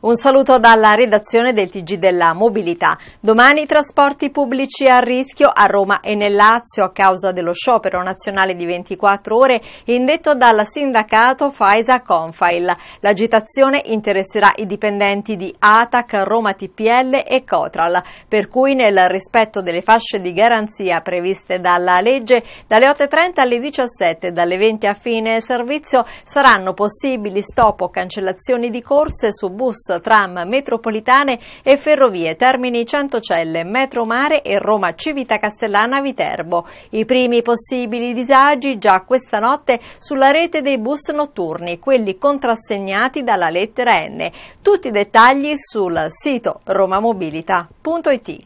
Un saluto dalla redazione del Tg della Mobilità. Domani trasporti pubblici a rischio a Roma e nel Lazio a causa dello sciopero nazionale di 24 ore indetto dal sindacato Faisa Confail. L'agitazione interesserà i dipendenti di ATAC, Roma TPL e Cotral, per cui nel rispetto delle fasce di garanzia previste dalla legge, dalle 8.30 alle 17 e dalle 20 a fine servizio saranno possibili stop o cancellazioni di corse su bus tram, metropolitane e ferrovie Termini Centocelle, Metro Mare e Roma Civita Castellana Viterbo. I primi possibili disagi già questa notte sulla rete dei bus notturni, quelli contrassegnati dalla lettera N. Tutti i dettagli sul sito romamobilita.it.